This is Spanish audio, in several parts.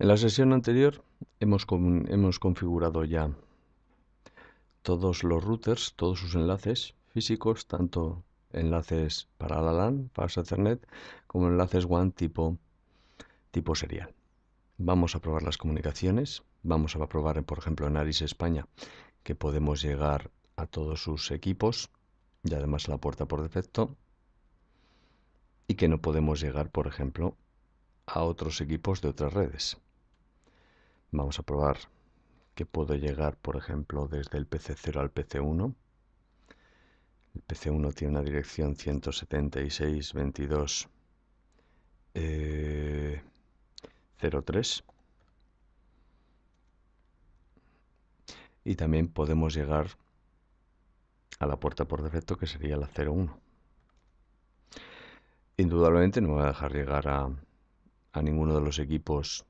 En la sesión anterior hemos, configurado ya todos los routers, todos sus enlaces físicos, tanto enlaces para la LAN, para Ethernet, como enlaces WAN tipo, tipo serial. Vamos a probar las comunicaciones, vamos a probar, por ejemplo, en Aris España, que podemos llegar a todos sus equipos y además la puerta por defecto, y que no podemos llegar, por ejemplo, a otros equipos de otras redes. Vamos a probar que puedo llegar, por ejemplo, desde el PC0 al PC1. El PC1 tiene una dirección 176.22.03. Eh, y también podemos llegar a la puerta por defecto que sería la 01. Indudablemente no me va a dejar llegar a, a ninguno de los equipos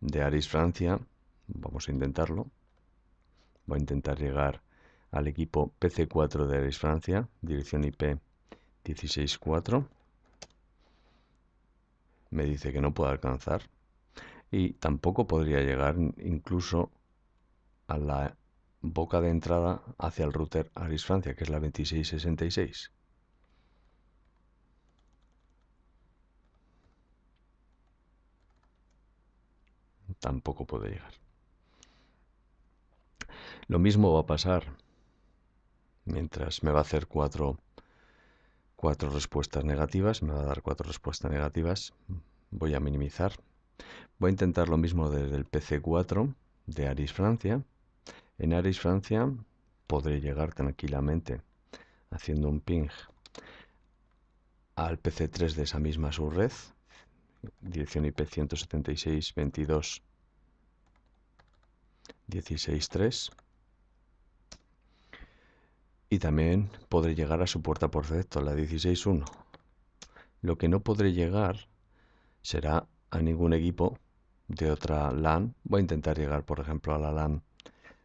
de Aris Francia. Vamos a intentarlo. Voy a intentar llegar al equipo PC4 de Aris Francia, dirección IP 164. Me dice que no puedo alcanzar. Y tampoco podría llegar incluso a la boca de entrada hacia el router Aris Francia, que es la 2666. tampoco puede llegar. Lo mismo va a pasar mientras me va a hacer cuatro, respuestas negativas, me va a dar cuatro respuestas negativas, voy a minimizar. Voy a intentar lo mismo desde el PC4 de Aris Francia. En Aris Francia podré llegar tranquilamente haciendo un ping al PC3 de esa misma subred, dirección IP 176.22 16.3 y también podré llegar a su puerta por defecto, la 16.1. Lo que no podré llegar será a ningún equipo de otra LAN. Voy a intentar llegar, por ejemplo, a la LAN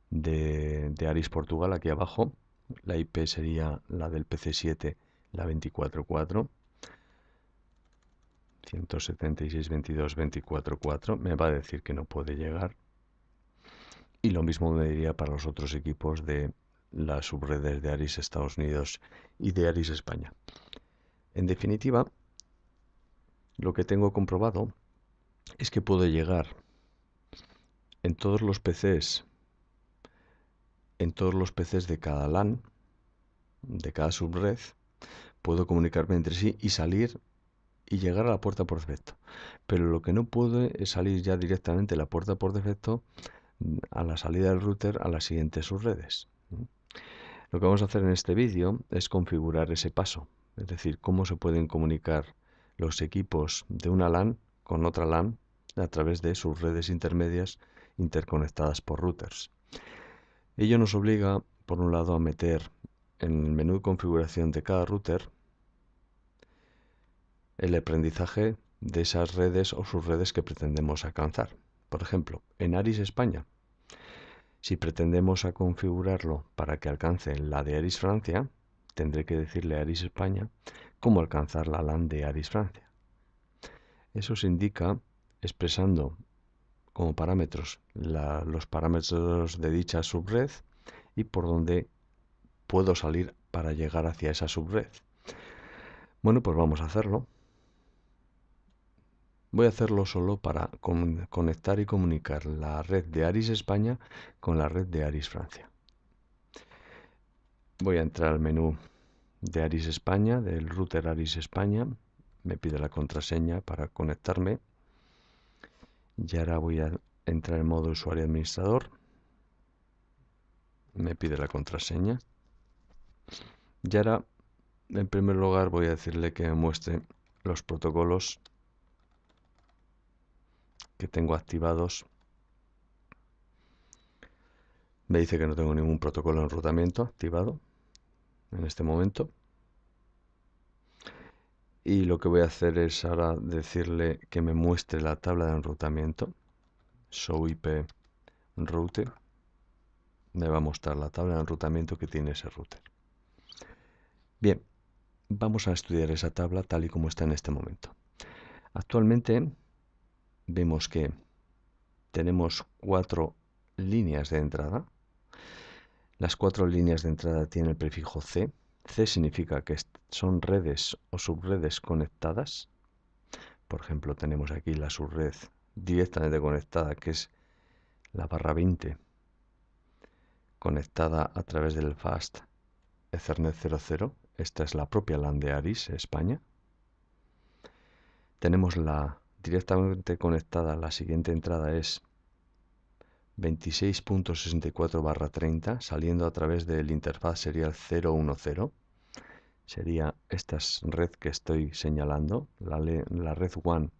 de, de Aris Portugal, aquí abajo. La IP sería la del PC7, la 24.4. 176.22.24.4 me va a decir que no puede llegar y lo mismo me diría para los otros equipos de las subredes de Aris Estados Unidos y de Aris España. En definitiva, lo que tengo comprobado es que puedo llegar en todos los PCs, en todos los PCs de cada LAN, de cada subred, puedo comunicarme entre sí y salir y llegar a la puerta por defecto. Pero lo que no puedo es salir ya directamente a la puerta por defecto a la salida del router a las siguientes subredes. Lo que vamos a hacer en este vídeo es configurar ese paso, es decir, cómo se pueden comunicar los equipos de una LAN con otra LAN a través de sus redes intermedias interconectadas por routers. Ello nos obliga, por un lado, a meter en el menú de configuración de cada router el aprendizaje de esas redes o subredes que pretendemos alcanzar. Por ejemplo, en Aris España, si pretendemos a configurarlo para que alcance la de Aris Francia, tendré que decirle a Aris España cómo alcanzar la LAN de Aris Francia. Eso se indica expresando como parámetros los parámetros de dicha subred y por dónde puedo salir para llegar hacia esa subred. Bueno, pues vamos a hacerlo. Voy a hacerlo solo para conectar y comunicar la red de Aris España con la red de Aris Francia. Voy a entrar al menú de Aris España, del router Aris España. Me pide la contraseña para conectarme. Y ahora voy a entrar en modo usuario administrador. Me pide la contraseña. Y ahora, en primer lugar, voy a decirle que me muestre los protocolos que tengo activados me dice que no tengo ningún protocolo de enrutamiento activado en este momento. Y lo que voy a hacer es ahora decirle que me muestre la tabla de enrutamiento. Show IP Router. Me va a mostrar la tabla de enrutamiento que tiene ese router. Bien, vamos a estudiar esa tabla tal y como está en este momento. Actualmente vemos que tenemos cuatro líneas de entrada. Las cuatro líneas de entrada tienen el prefijo C. C significa que son redes o subredes conectadas. Por ejemplo, tenemos aquí la subred directamente conectada, que es la barra 20, conectada a través del FAST Ethernet 00. Esta es la propia LAN de Aris, España. Tenemos la directamente conectada la siguiente entrada es 26.64 barra 30 saliendo a través del interfaz serial 010 sería esta red que estoy señalando la, red one,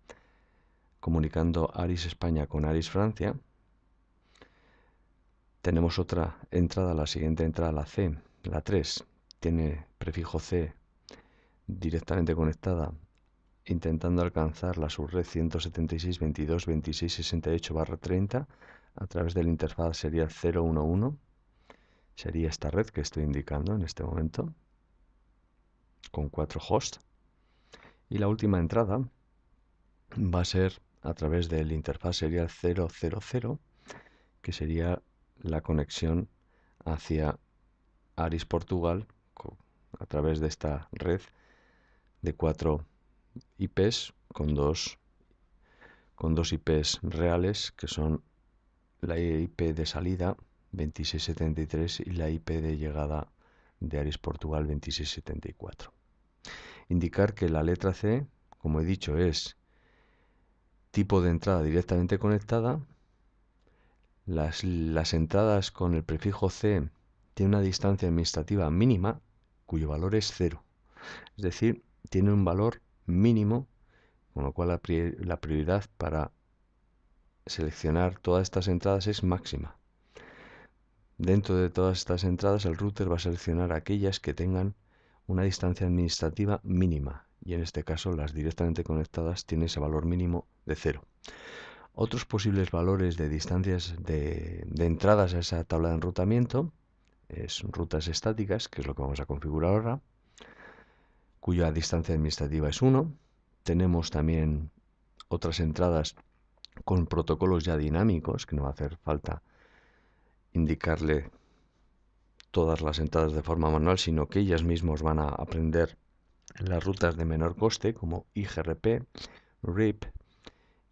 comunicando Aris España con Aris Francia tenemos otra entrada la siguiente entrada la C la 3 tiene prefijo C directamente conectada intentando alcanzar la subred 176.22.26.68-30 a través del interfaz serial 011. Sería esta red que estoy indicando en este momento, con cuatro hosts. Y la última entrada va a ser a través del interfaz serial 000, que sería la conexión hacia Aris Portugal a través de esta red de cuatro IPs con dos, con dos IPs reales, que son la IP de salida 2673 y la IP de llegada de Aris Portugal 2674. Indicar que la letra C, como he dicho, es tipo de entrada directamente conectada. Las, las entradas con el prefijo C tienen una distancia administrativa mínima cuyo valor es cero. Es decir, tiene un valor mínimo, con lo cual la prioridad para seleccionar todas estas entradas es máxima. Dentro de todas estas entradas el router va a seleccionar aquellas que tengan una distancia administrativa mínima y en este caso las directamente conectadas tienen ese valor mínimo de cero. Otros posibles valores de distancias de, entradas a esa tabla de enrutamiento son rutas estáticas, que es lo que vamos a configurar ahora, cuya distancia administrativa es 1. Tenemos también otras entradas con protocolos ya dinámicos, que no va a hacer falta indicarle todas las entradas de forma manual, sino que ellas mismas van a aprender las rutas de menor coste como IGRP, RIP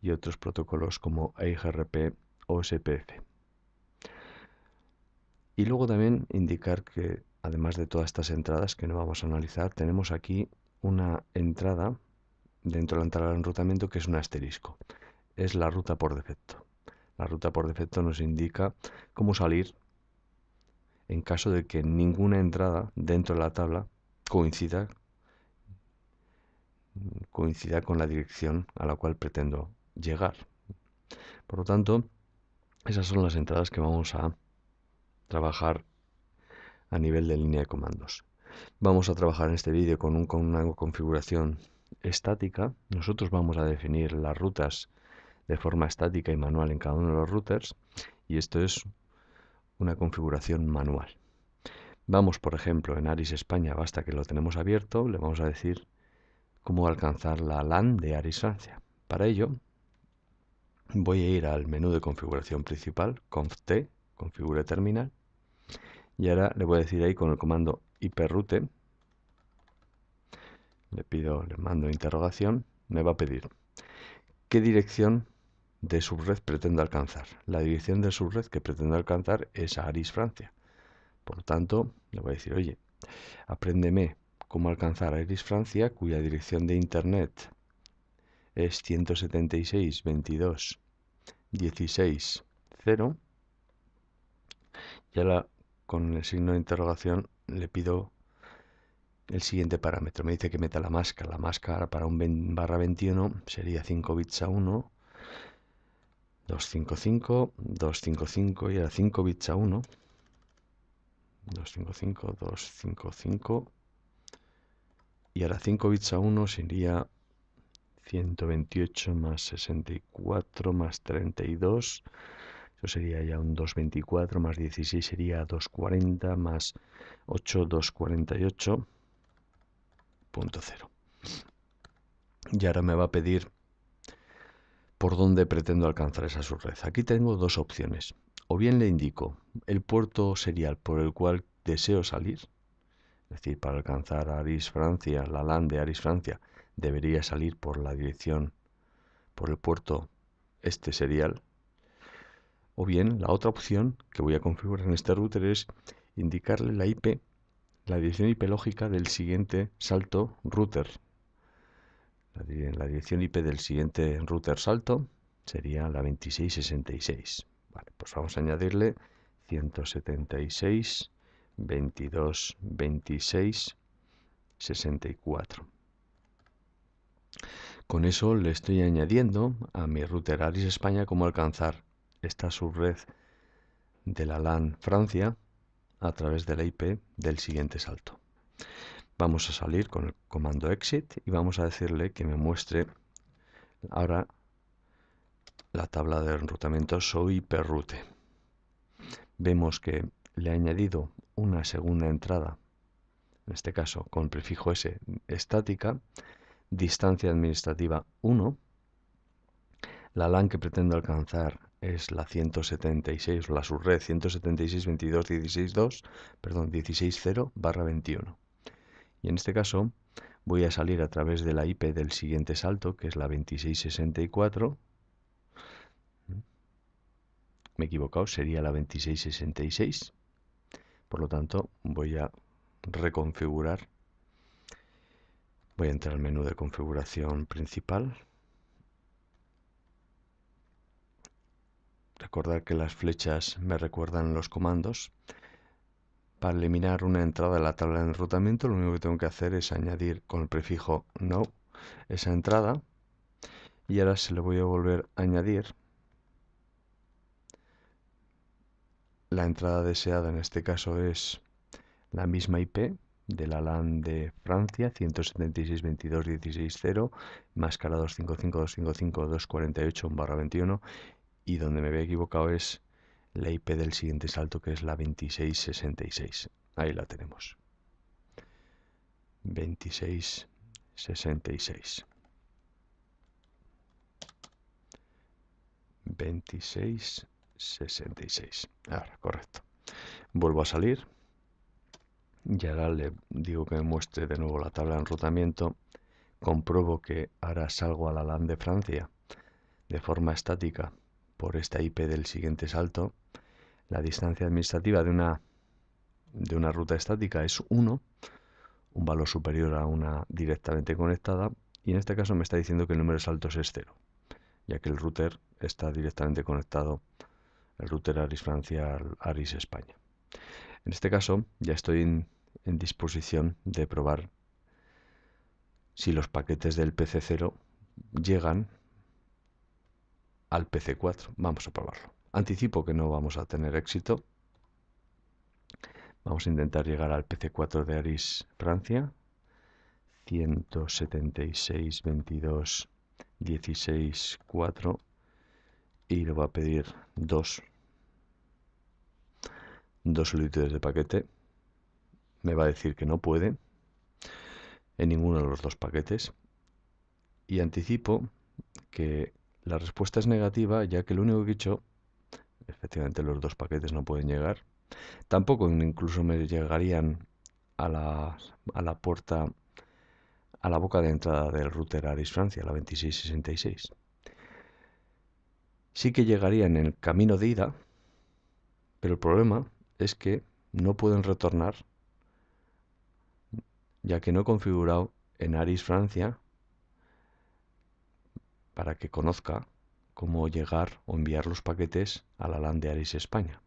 y otros protocolos como IGRP o SPF. Y luego también indicar que además de todas estas entradas que no vamos a analizar, tenemos aquí una entrada dentro de la entrada de enrutamiento que es un asterisco. Es la ruta por defecto. La ruta por defecto nos indica cómo salir en caso de que ninguna entrada dentro de la tabla coincida, coincida con la dirección a la cual pretendo llegar. Por lo tanto, esas son las entradas que vamos a trabajar a nivel de línea de comandos. Vamos a trabajar en este vídeo con, una configuración estática. Nosotros vamos a definir las rutas de forma estática y manual en cada uno de los routers y esto es una configuración manual. Vamos, por ejemplo, en Aris España, basta que lo tenemos abierto, le vamos a decir cómo alcanzar la LAN de Aris Francia. Para ello, voy a ir al menú de configuración principal, conft, configure terminal, y ahora le voy a decir ahí con el comando hiperrute, le pido, le mando interrogación, me va a pedir qué dirección de subred pretendo alcanzar. La dirección de subred que pretendo alcanzar es Aris, Francia. Por lo tanto, le voy a decir, oye, apréndeme cómo alcanzar a Aris, Francia, cuya dirección de internet es 176.22.16.0 y ahora Ya la con el signo de interrogación le pido el siguiente parámetro. Me dice que meta la máscara. La máscara para un barra 21 sería 5 bits a 1, 255, 255 y ahora 5 bits a 1. 255, 255 y ahora 5 bits a 1 sería 128 más 64 más 32 eso sería ya un 224 más 16 sería 240 más 8, 248.0. Y ahora me va a pedir por dónde pretendo alcanzar esa subred. Aquí tengo dos opciones. O bien le indico el puerto serial por el cual deseo salir, es decir, para alcanzar Aris Francia, la LAN de Aris Francia, debería salir por la dirección, por el puerto este serial, o bien la otra opción que voy a configurar en este router es indicarle la IP, la dirección IP lógica del siguiente salto router. La dirección IP del siguiente router salto sería la 2666. Vale, pues vamos a añadirle 176 22 26 64. Con eso le estoy añadiendo a mi router Aris España cómo alcanzar esta subred de la LAN Francia a través de la IP del siguiente salto. Vamos a salir con el comando exit y vamos a decirle que me muestre ahora la tabla de enrutamiento soy perrute Vemos que le ha añadido una segunda entrada, en este caso con prefijo S estática, distancia administrativa 1, la LAN que pretendo alcanzar es la 176, la subred 176-22-16-2, perdón, 16.0 barra 21. Y en este caso voy a salir a través de la IP del siguiente salto, que es la 2664. ¿Mm? Me he equivocado, sería la 2666. Por lo tanto, voy a reconfigurar. Voy a entrar al menú de configuración principal, recordar que las flechas me recuerdan los comandos. Para eliminar una entrada de la tabla de enrutamiento, lo único que tengo que hacer es añadir con el prefijo no esa entrada. Y ahora se le voy a volver a añadir la entrada deseada, en este caso es la misma IP de la LAN de Francia, 176.22.16.0, máscara barra 21 y donde me había equivocado es la IP del siguiente salto que es la 2666. Ahí la tenemos. 2666. 2666. Ahora, correcto. Vuelvo a salir. Y ahora le digo que me muestre de nuevo la tabla de enrutamiento. Compruebo que ahora salgo a la LAN de Francia de forma estática por esta IP del siguiente salto, la distancia administrativa de una, de una ruta estática es 1, un valor superior a una directamente conectada, y en este caso me está diciendo que el número de saltos es 0, ya que el router está directamente conectado, el router Aris Francia Aris España. En este caso ya estoy en, en disposición de probar si los paquetes del PC0 llegan al PC4. Vamos a probarlo. Anticipo que no vamos a tener éxito. Vamos a intentar llegar al PC4 de Aris Francia. 176, 22, 16, 4. Y le va a pedir dos, dos solicitudes de paquete. Me va a decir que no puede en ninguno de los dos paquetes. Y anticipo que la respuesta es negativa, ya que lo único que he hecho, efectivamente los dos paquetes no pueden llegar, tampoco incluso me llegarían a la, a la puerta, a la boca de entrada del router Aris Francia, la 2666. Sí que llegarían en el camino de ida, pero el problema es que no pueden retornar, ya que no he configurado en Aris Francia para que conozca cómo llegar o enviar los paquetes a la LAN de Aris España.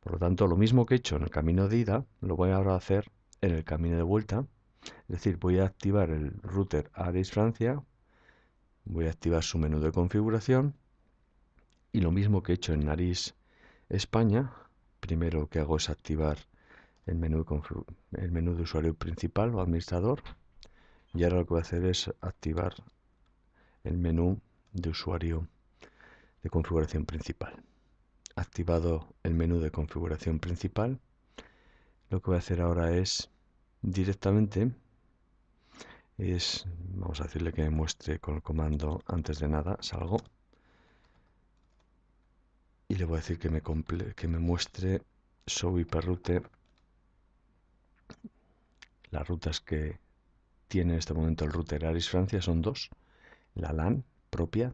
Por lo tanto, lo mismo que he hecho en el camino de ida, lo voy ahora a hacer en el camino de vuelta. Es decir, voy a activar el router Aris Francia, voy a activar su menú de configuración y lo mismo que he hecho en Aris España, primero lo que hago es activar el menú, el menú de usuario principal o administrador y ahora lo que voy a hacer es activar el menú de usuario de configuración principal. Activado el menú de configuración principal, lo que voy a hacer ahora es directamente es, vamos a decirle que me muestre con el comando antes de nada, salgo y le voy a decir que me, que me muestre show hiperrute las rutas que tiene en este momento el router Aris Francia son dos la LAN propia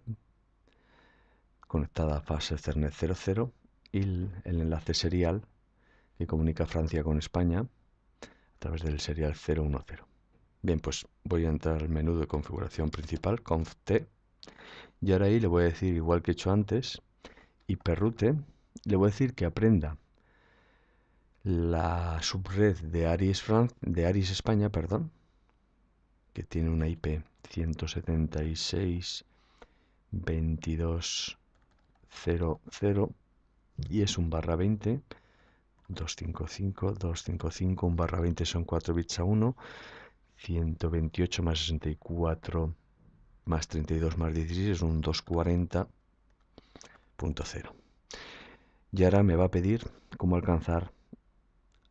conectada a fase CERNET 00 y el, enlace serial que comunica Francia con España a través del serial 010. Bien, pues voy a entrar al menú de configuración principal, conft, y ahora ahí le voy a decir, igual que he hecho antes, hiperrute, le voy a decir que aprenda la subred de Aries, Fran de Aries España, perdón, que tiene una IP 176 22, 2200 y es un barra 20 255 255 un barra 20 son 4 bits a 1 128 más 64 más 32 más 16 es un 240.0 y ahora me va a pedir cómo alcanzar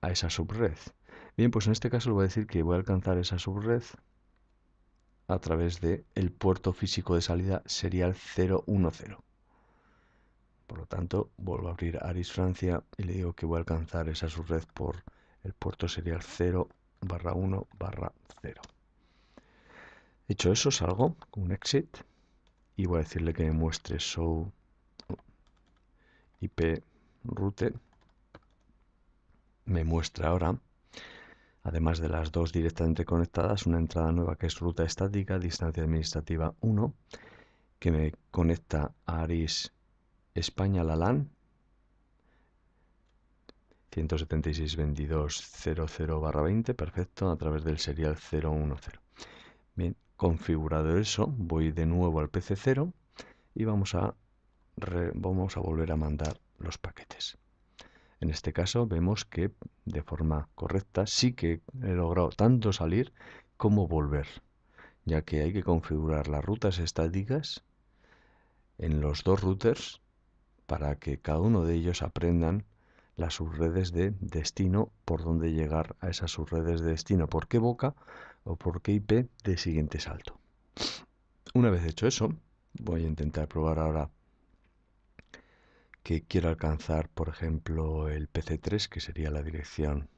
a esa subred bien pues en este caso le voy a decir que voy a alcanzar esa subred a través de puerto físico de salida serial 010. Por lo tanto, vuelvo a abrir Aris Francia y le digo que voy a alcanzar esa subred por el puerto serial 0 barra 1 barra 0. Hecho eso, salgo con un exit y voy a decirle que me muestre show IP route. Me muestra ahora además de las dos directamente conectadas, una entrada nueva que es ruta estática, distancia administrativa 1, que me conecta a Aris España la LAN 176.22.00-20, perfecto, a través del serial 010. Bien, configurado eso, voy de nuevo al PC0 y vamos a, vamos a volver a mandar los paquetes. En este caso vemos que de forma correcta sí que he logrado tanto salir como volver, ya que hay que configurar las rutas estáticas en los dos routers para que cada uno de ellos aprendan las subredes de destino por dónde llegar a esas subredes de destino, por qué boca o por qué IP de siguiente salto. Una vez hecho eso, voy a intentar probar ahora que quiero alcanzar, por ejemplo, el PC3, que sería la dirección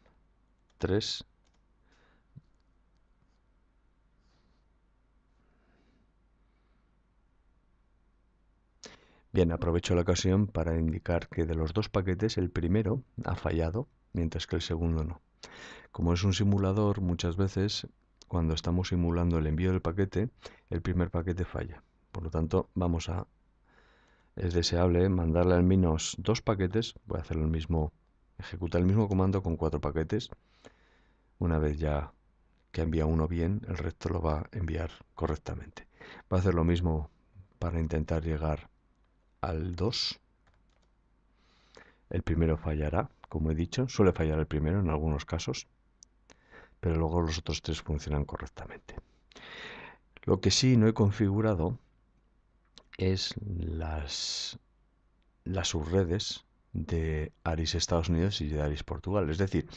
3. Bien, aprovecho la ocasión para indicar que de los dos paquetes el primero ha fallado, mientras que el segundo no. Como es un simulador, muchas veces cuando estamos simulando el envío del paquete, el primer paquete falla. Por lo tanto, vamos a es deseable ¿eh? mandarle al menos dos paquetes. Voy a hacer el mismo, ejecutar el mismo comando con cuatro paquetes. Una vez ya que envía uno bien, el resto lo va a enviar correctamente. Va a hacer lo mismo para intentar llegar al 2. El primero fallará, como he dicho, suele fallar el primero en algunos casos, pero luego los otros tres funcionan correctamente. Lo que sí no he configurado es las, las subredes de Aris Estados Unidos y de Aris Portugal. Es decir,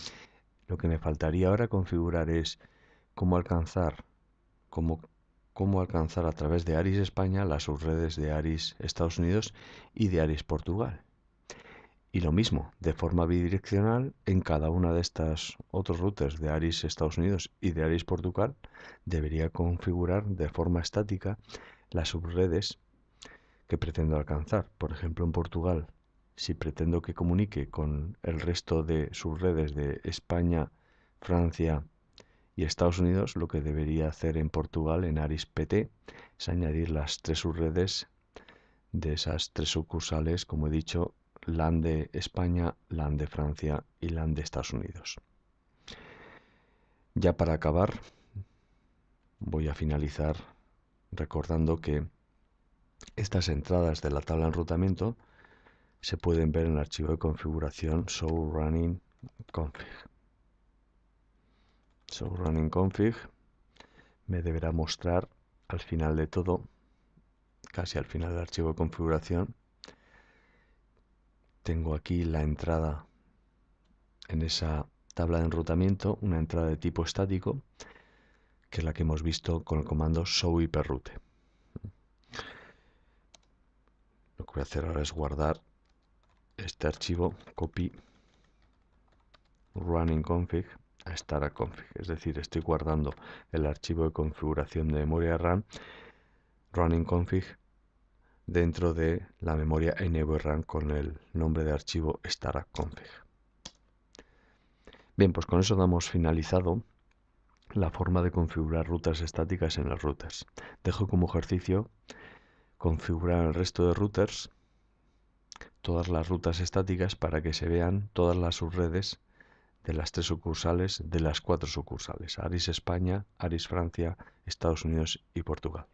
lo que me faltaría ahora configurar es cómo alcanzar, cómo, cómo alcanzar a través de Aris España las subredes de Aris Estados Unidos y de Aris Portugal. Y lo mismo, de forma bidireccional, en cada una de estas otros routers de Aris Estados Unidos y de Aris Portugal, debería configurar de forma estática las subredes que pretendo alcanzar. Por ejemplo, en Portugal, si pretendo que comunique con el resto de sus redes de España, Francia y Estados Unidos, lo que debería hacer en Portugal en Aris PT es añadir las tres subredes de esas tres sucursales, como he dicho, LAN de España, LAN de Francia y LAN de Estados Unidos. Ya para acabar, voy a finalizar recordando que estas entradas de la tabla de enrutamiento se pueden ver en el archivo de configuración show running config. Show running config me deberá mostrar al final de todo, casi al final del archivo de configuración, tengo aquí la entrada en esa tabla de enrutamiento, una entrada de tipo estático, que es la que hemos visto con el comando show Lo que voy a hacer ahora es guardar este archivo copy running config a startup config. Es decir, estoy guardando el archivo de configuración de memoria RAM running config dentro de la memoria ram con el nombre de archivo startup config. Bien, pues con eso damos finalizado la forma de configurar rutas estáticas en las rutas. Dejo como ejercicio configurar el resto de routers, todas las rutas estáticas para que se vean todas las subredes de las tres sucursales, de las cuatro sucursales, Aris España, Aris Francia, Estados Unidos y Portugal.